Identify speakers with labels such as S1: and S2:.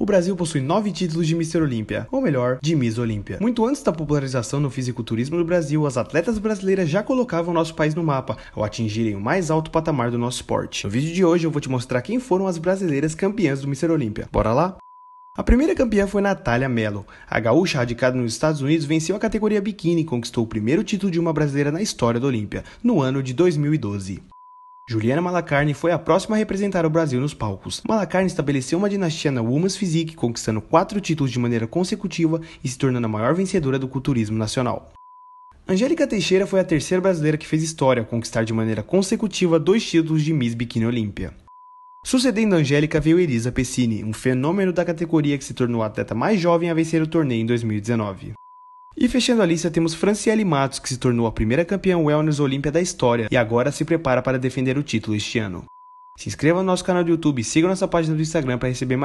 S1: O Brasil possui nove títulos de Mr. Olímpia, ou melhor, de Miss Olímpia. Muito antes da popularização no fisiculturismo no Brasil, as atletas brasileiras já colocavam nosso país no mapa, ao atingirem o mais alto patamar do nosso esporte. No vídeo de hoje eu vou te mostrar quem foram as brasileiras campeãs do Mr. Olímpia. Bora lá? A primeira campeã foi Natália Mello. A gaúcha, radicada nos Estados Unidos, venceu a categoria biquíni e conquistou o primeiro título de uma brasileira na história do Olímpia, no ano de 2012. Juliana Malacarne foi a próxima a representar o Brasil nos palcos. Malacarne estabeleceu uma dinastia na Women's Physique, conquistando quatro títulos de maneira consecutiva e se tornando a maior vencedora do culturismo nacional. Angélica Teixeira foi a terceira brasileira que fez história ao conquistar de maneira consecutiva dois títulos de Miss Bikini Olímpia. Sucedendo a Angélica veio Elisa Pessini, um fenômeno da categoria que se tornou a atleta mais jovem a vencer o torneio em 2019. E fechando a lista, temos Franciele Matos, que se tornou a primeira campeã Wellness Olímpia da história e agora se prepara para defender o título este ano. Se inscreva no nosso canal do YouTube e siga nossa página do Instagram para receber mais